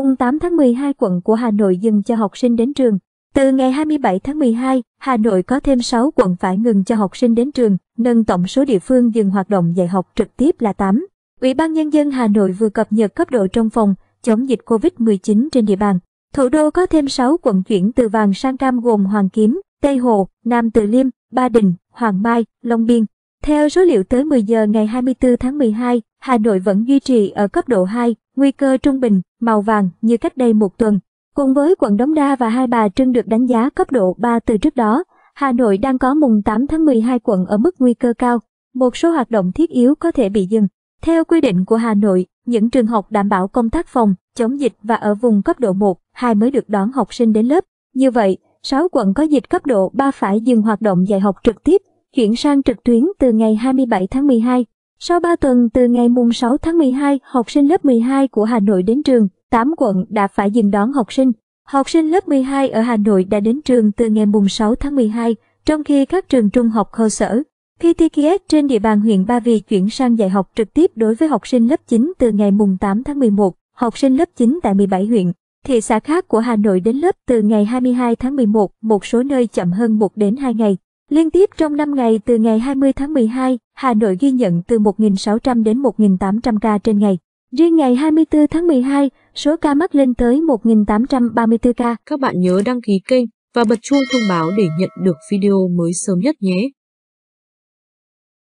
mùng 8 tháng 12 quận của Hà Nội dừng cho học sinh đến trường. Từ ngày 27 tháng 12, Hà Nội có thêm 6 quận phải ngừng cho học sinh đến trường, nâng tổng số địa phương dừng hoạt động dạy học trực tiếp là 8. Ủy ban Nhân dân Hà Nội vừa cập nhật cấp độ trong phòng chống dịch COVID-19 trên địa bàn. Thủ đô có thêm 6 quận chuyển từ vàng sang cam gồm Hoàng Kiếm, Tây Hồ, Nam Từ Liêm, Ba Đình, Hoàng Mai, Long Biên. Theo số liệu tới 10 giờ ngày 24 tháng 12, Hà Nội vẫn duy trì ở cấp độ 2, nguy cơ trung bình, màu vàng như cách đây một tuần. Cùng với quận Đống Đa và Hai Bà Trưng được đánh giá cấp độ 3 từ trước đó, Hà Nội đang có mùng 8 tháng 12 quận ở mức nguy cơ cao. Một số hoạt động thiết yếu có thể bị dừng. Theo quy định của Hà Nội, những trường học đảm bảo công tác phòng, chống dịch và ở vùng cấp độ 1, 2 mới được đón học sinh đến lớp. Như vậy, 6 quận có dịch cấp độ 3 phải dừng hoạt động dạy học trực tiếp, chuyển sang trực tuyến từ ngày 27 tháng 12. Sau 3 tuần từ ngày mùng 6 tháng 12, học sinh lớp 12 của Hà Nội đến trường, 8 quận đã phải dừng đón học sinh. Học sinh lớp 12 ở Hà Nội đã đến trường từ ngày mùng 6 tháng 12, trong khi các trường trung học cơ sở, PTKS trên địa bàn huyện Ba Vì chuyển sang dạy học trực tiếp đối với học sinh lớp 9 từ ngày mùng 8 tháng 11, học sinh lớp 9 tại 17 huyện, thị xã khác của Hà Nội đến lớp từ ngày 22 tháng 11, một số nơi chậm hơn 1 đến 2 ngày. Liên tiếp trong 5 ngày từ ngày 20 tháng 12, Hà Nội ghi nhận từ 1.600 đến 1.800 ca trên ngày. Riêng ngày 24 tháng 12, số ca mắc lên tới 1.834 ca. Các bạn nhớ đăng ký kênh và bật chuông thông báo để nhận được video mới sớm nhất nhé.